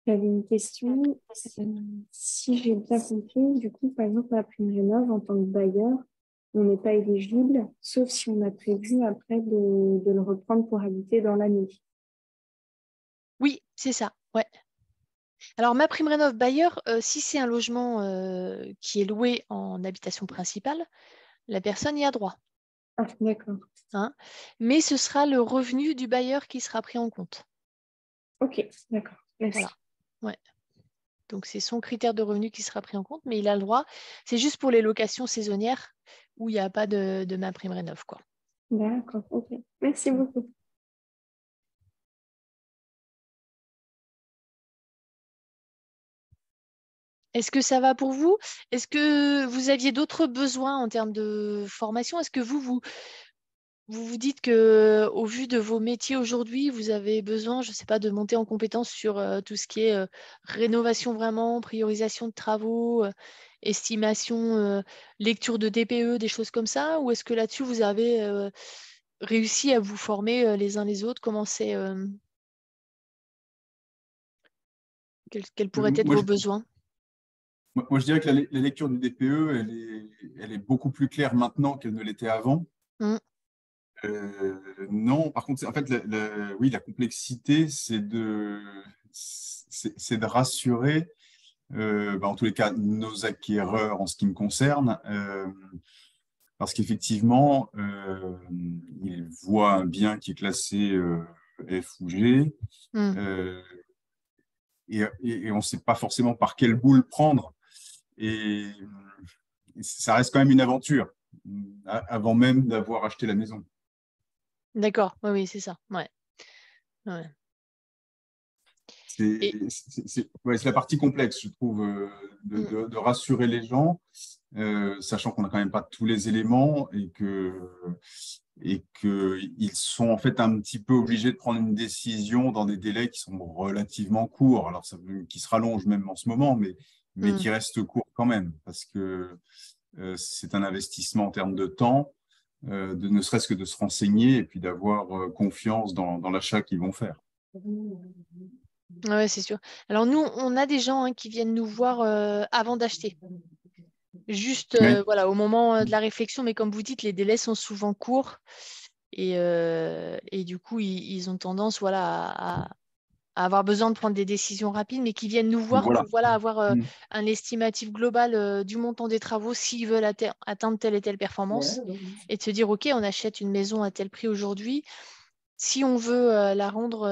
J'avais une question. Euh, si j'ai bien compris, du coup, par exemple, la prime rénov en tant que bailleur, on n'est pas éligible, sauf si on a prévu après de, le reprendre pour habiter dans l'année. Oui, c'est ça. Ouais. Alors, ma prime rénov bailleur, si c'est un logement qui est loué en habitation principale, la personne y a droit. Ah, d'accord. Hein. Mais ce sera le revenu du bailleur qui sera pris en compte. Ok, d'accord. Merci. Voilà. Donc c'est son critère de revenu qui sera pris en compte, mais il a le droit. C'est juste pour les locations saisonnières où il n'y a pas de, de ma prime rénov. D'accord, ok. Merci beaucoup. Est-ce que ça va pour vous Est-ce que vous aviez d'autres besoins en termes de formation Est-ce que vous, vous, vous dites que au vu de vos métiers aujourd'hui, vous avez besoin, je ne sais pas, de monter en compétence sur euh, tout ce qui est euh, rénovation vraiment, priorisation de travaux, euh, estimation, lecture de DPE, des choses comme ça Ou est-ce que là-dessus, vous avez réussi à vous former les uns les autres Comment c'est quels, pourraient être vos besoins moi, je dirais que la, lecture du DPE, elle est, beaucoup plus claire maintenant qu'elle ne l'était avant. Mm. Euh, non, par contre, en fait, oui, la complexité, c'est de, c'est de rassurer, euh, bah, en tous les cas, nos acquéreurs en ce qui me concerne, euh, parce qu'effectivement, ils voient un bien qui est classé F ou G, mm. et, et, et, on ne sait pas forcément par quelle boule prendre. Et euh, ça reste quand même une aventure euh, avant même d'avoir acheté la maison. D'accord, oui, oui c'est ça. Ouais. C'est la partie complexe, je trouve, euh, mm. de, rassurer les gens, sachant qu'on n'a quand même pas tous les éléments et que et qu'ils sont en fait un petit peu obligés de prendre une décision dans des délais qui sont relativement courts, alors qui se rallongent même en ce moment, mais mais mm. qui reste court quand même, parce que euh, c'est un investissement en termes de temps, euh, de, ne serait-ce que de se renseigner et puis d'avoir euh, confiance dans, l'achat qu'ils vont faire. Ah oui, c'est sûr. Alors nous, on a des gens hein, qui viennent nous voir avant d'acheter juste voilà, au moment de la réflexion, mais comme vous dites, les délais sont souvent courts. Et, du coup, ils, ils, ont tendance voilà, à, avoir besoin de prendre des décisions rapides, mais qui viennent nous voir pour avoir euh, mmh. un estimatif global euh, du montant des travaux s'ils veulent atteindre telle et telle performance et de se dire, OK, on achète une maison à tel prix aujourd'hui. Si on veut euh, la rendre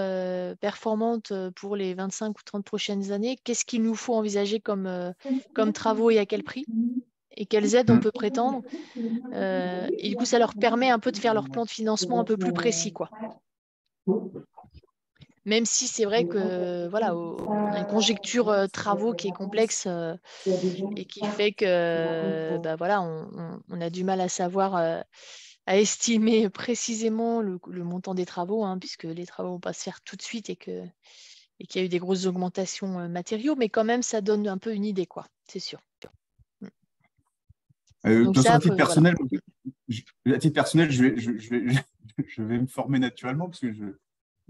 performante pour les 25 ou 30 prochaines années, qu'est-ce qu'il nous faut envisager comme, travaux et à quel prix et quelles aides on peut prétendre. et du coup, ça leur permet un peu de faire leur plan de financement un peu plus précis. Quoi. Même si c'est vrai que voilà, a une conjecture travaux qui est complexe et qui fait que bah, voilà, on, a du mal à savoir, à estimer précisément le, montant des travaux, hein, puisque les travaux ne vont pas se faire tout de suite et que et qu'il y a eu des grosses augmentations matériaux, mais quand même, ça donne un peu une idée, quoi, c'est sûr. Euh, titre personnel, je, personnel, vais, je, vais, je vais me former naturellement parce que je,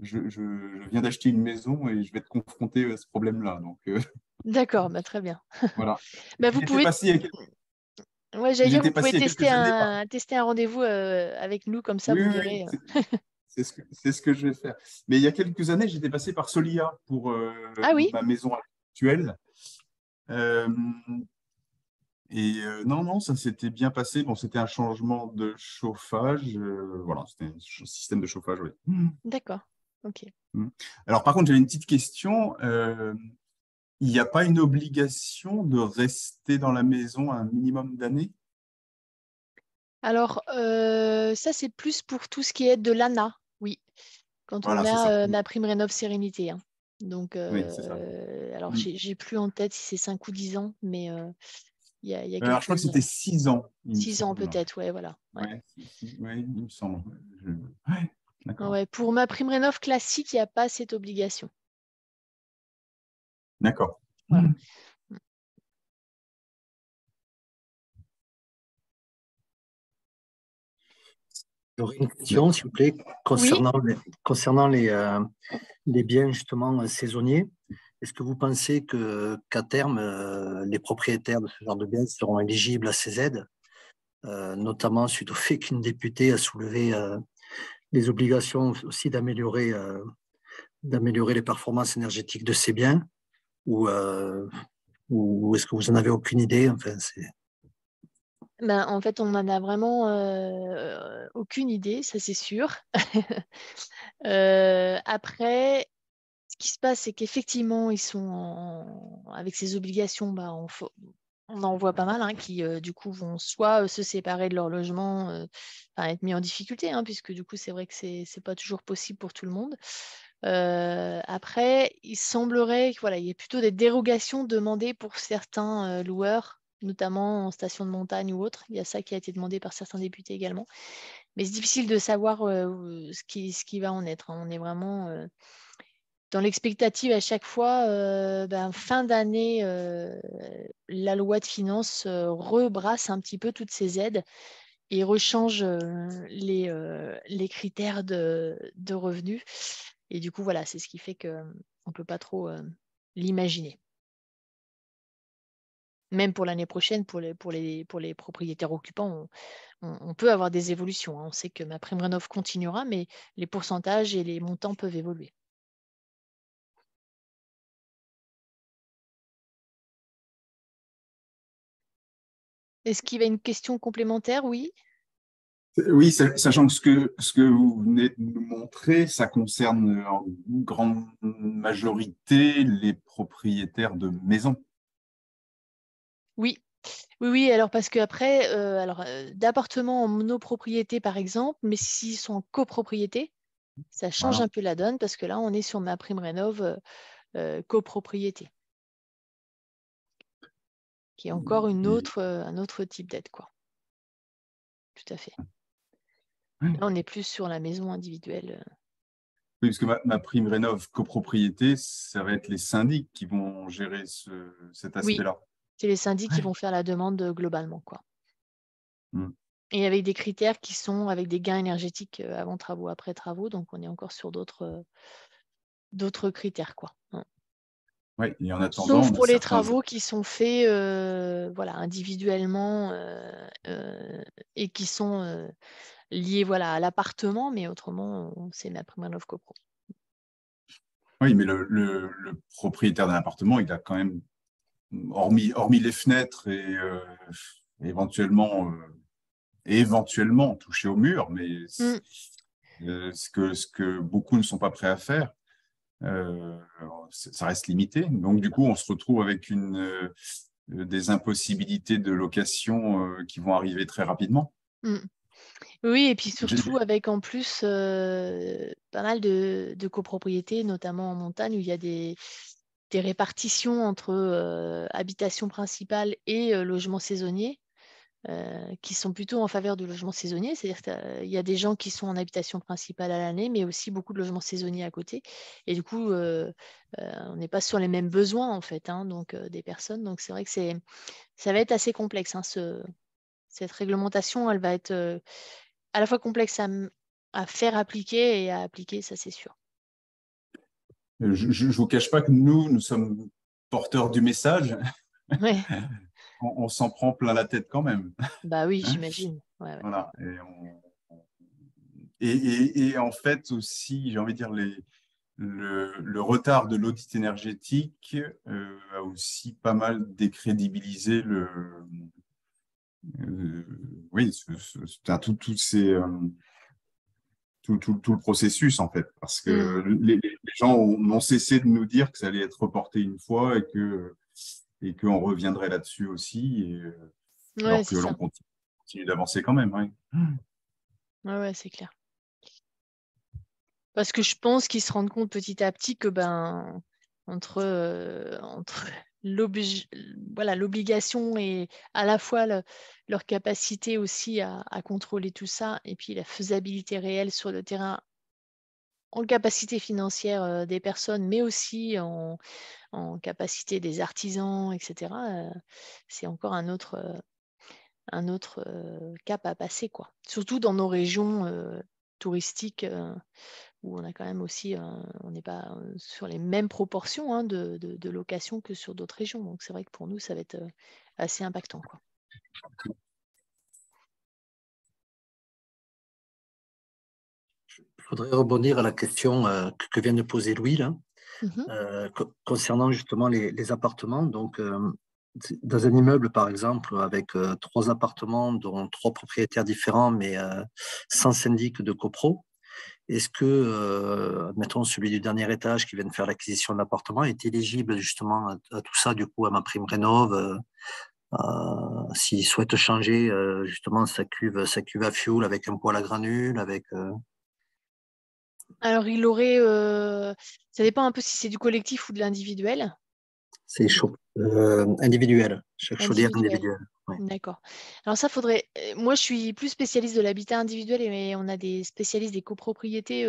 je, viens d'acheter une maison et je vais être confronté à ce problème-là. Donc, euh. D'accord, bah, très bien. Voilà. bah vous pouvez. j'allais vous pouvez tester un, tester un rendez-vous euh, avec nous, comme ça, vous verrez. Oui, euh. c'est ce, que je vais faire. Mais il y a quelques années, j'étais passé par Solia pour ah ma maison actuelle. et non, non, ça s'était bien passé. Bon, c'était un changement de chauffage. voilà, c'était un système de chauffage, oui. D'accord. Ok. Mm. Alors, par contre, j'avais une petite question. Euh, il n'y a pas une obligation de rester dans la maison un minimum d'années Alors, euh, ça, c'est plus pour tout ce qui est de l'ANA, oui. Quand on a euh, mm. ma prime Rénov Sérénité. Hein. Donc, oui, alors, mm. j'ai plus en tête si c'est 5 ou 10 ans, mais. Il y a, Alors, je crois que c'était 6 ans. 6 ans peut-être, ouais, voilà. Ouais. me semble. Ouais pour ma prime rénov classique, il n'y a pas cette obligation. D'accord. J'aurais mmh. une question, s'il vous plaît, concernant, euh, les, biens justement euh, saisonniers. Est-ce que vous pensez que, qu'à terme, euh, les propriétaires de ce genre de biens seront éligibles à ces aides, notamment suite au fait qu'une députée a soulevé les obligations aussi d'améliorer euh, d'améliorer les performances énergétiques de ces biens euh, ou, ou est-ce que vous en avez aucune idée enfin, ben, en fait, on n'en a vraiment euh, aucune idée, ça c'est sûr. après, ce qui se passe, c'est qu'effectivement, ils sont avec ces obligations, ben, on, on en voit pas mal hein, qui euh, du coup vont soit euh, se séparer de leur logement, euh, être mis en difficulté, hein, puisque du coup c'est vrai que c'est n'est pas toujours possible pour tout le monde. après, il semblerait qu'il voilà, il y ait plutôt des dérogations demandées pour certains loueurs, notamment en station de montagne ou autre. Il y a ça qui a été demandé par certains députés également. Mais c'est difficile de savoir ce qui, ce, qui, va en être. Hein. On est vraiment dans l'expectative à chaque fois, euh, ben, fin d'année, euh, la loi de finances euh, rebrasse un petit peu toutes ces aides et rechange les, critères de, revenus. Et du coup, voilà, c'est ce qui fait qu'on ne peut pas trop l'imaginer. Même pour l'année prochaine, pour les, propriétaires occupants, on, peut avoir des évolutions. Hein. On sait que ma prime rénov continuera, mais les pourcentages et les montants peuvent évoluer. Est-ce qu'il y a une question complémentaire Oui. Euh, oui, sachant que ce, que ce que vous venez de nous montrer, ça concerne euh, en grande majorité les propriétaires de maisons. Oui, oui, oui, alors parce qu'après, euh, alors euh, d'appartements en monopropriété par exemple, mais s'ils sont en copropriété, ça change un peu la donne parce que là, on est sur ma prime rénov copropriété qui est mmh, encore une mmh. autre, euh, un autre type d'aide. Quoi. Tout à fait. Là, on est plus sur la maison individuelle. Euh. Oui, parce que ma, prime rénov copropriété, ça va être les syndics qui vont gérer cet aspect-là. c'est les syndics qui vont faire la demande globalement. quoi. Mmh. Et avec des critères qui sont avec des gains énergétiques euh, avant travaux, après travaux. Donc, on est encore sur d'autres, d'autres critères. quoi. Oui, en Sauf pour bah, les travaux qui sont faits euh, voilà, individuellement euh, euh, et qui sont liés voilà, à l'appartement, mais autrement, c'est la première offre copro. Oui, mais le, propriétaire d'un appartement, il a quand même, hormis, hormis les fenêtres et éventuellement, éventuellement touché au mur, mais mmh. ce, que, ce que beaucoup ne sont pas prêts à faire, euh, ça reste limité. Donc, du coup, on se retrouve avec une, euh, des impossibilités de location euh, qui vont arriver très rapidement. Mmh. Oui, et puis surtout avec en plus pas mal de, copropriétés, notamment en montagne, où il y a des, des répartitions entre habitation principale et logement saisonnier. Euh, qui sont plutôt en faveur du logement saisonnier, c'est-à-dire qu'il euh, y a des gens qui sont en habitation principale à l'année, mais aussi beaucoup de logements saisonniers à côté. Et du coup, euh, on n'est pas sur les mêmes besoins en fait, hein, donc des personnes. Donc c'est vrai que c'est, ça va être assez complexe. Hein, cette réglementation, elle va être à la fois complexe à, faire appliquer et à appliquer, ça c'est sûr. Je ne vous cache pas que nous, nous sommes porteurs du message. oui. on, s'en prend plein la tête quand même. Bah oui, hein j'imagine. Et, en fait aussi, j'ai envie de dire, le, retard de l'audit énergétique euh, a aussi pas mal décrédibilisé le. oui, tout, tout, le processus en fait, parce que mm. les, gens ont, cessé de nous dire que ça allait être reporté une fois et que et qu'on reviendrait là-dessus aussi, et, euh, alors que l'on continue, d'avancer quand même. Oui, c'est clair. Parce que je pense qu'ils se rendent compte petit à petit que ben entre, euh, voilà l'obligation et à la fois leur capacité aussi à, contrôler tout ça et puis la faisabilité réelle sur le terrain en capacité financière des personnes, mais aussi en, capacité des artisans, etc., c'est encore un autre, un autre cap à passer. Quoi. Surtout dans nos régions touristiques où on a quand même aussi, on n'est pas sur les mêmes proportions hein, de, de, location que sur d'autres régions. Donc c'est vrai que pour nous, ça va être assez impactant. Quoi. Je voudrais rebondir à la question euh, que vient de poser Louis mmh euh, concernant justement les, appartements. Donc, euh, dans un immeuble, par exemple, avec trois appartements, dont trois propriétaires différents, mais sans syndic de copro, est-ce que, admettons, celui du dernier étage qui vient de faire l'acquisition de l'appartement est éligible justement à, tout ça, du coup, à ma prime rénov s'il souhaite changer justement sa cuve, sa cuve à fioul avec un poêle à granules, avec. Alors, il aurait. Euh, ça dépend un peu si c'est du collectif ou de l'individuel. C'est chaud. Euh, individuel. Chaque chaudière individuelle. D'accord. Alors, ça faudrait. Euh, moi, je suis plus spécialiste de l'habitat individuel et on a des spécialistes des copropriétés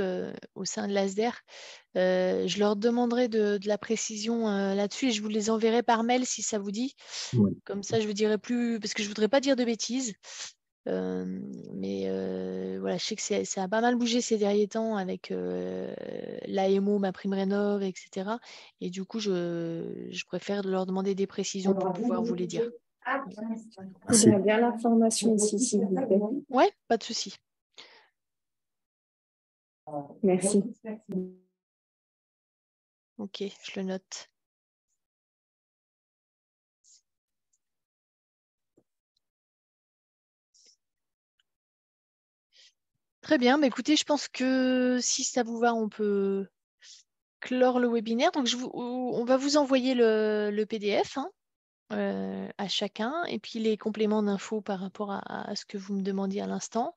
au sein de l'ASDER. je leur demanderai de, la précision là-dessus et je vous les enverrai par mail si ça vous dit. Comme ça, je vous dirai plus. Parce que je ne voudrais pas dire de bêtises mais voilà, je sais que ça a pas mal bougé ces derniers temps avec l'AMO, ma prime rénov, etc. Et du coup, je, préfère leur demander des précisions pour pouvoir vous les dire. Ah, On a bien l'information ici, s'il vous plaît. Oui, pas de souci. Euh, merci. Ok, je le note. Très bien. Bah, écoutez, je pense que si ça vous va, on peut clore le webinaire. Donc, on va vous envoyer le, PDF hein, euh, à chacun et puis les compléments d'infos par rapport à, ce que vous me demandiez à l'instant.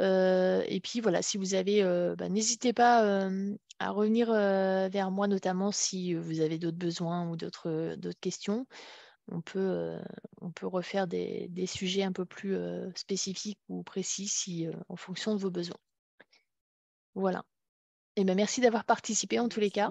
Euh, et puis voilà, si vous avez, euh, bah, n'hésitez pas à revenir vers moi, notamment si vous avez d'autres besoins ou d'autres questions on peut, euh, on peut refaire des, sujets un peu plus euh, spécifiques ou précis si, euh, en fonction de vos besoins. Voilà. Et eh ben, merci d'avoir participé en tous les cas.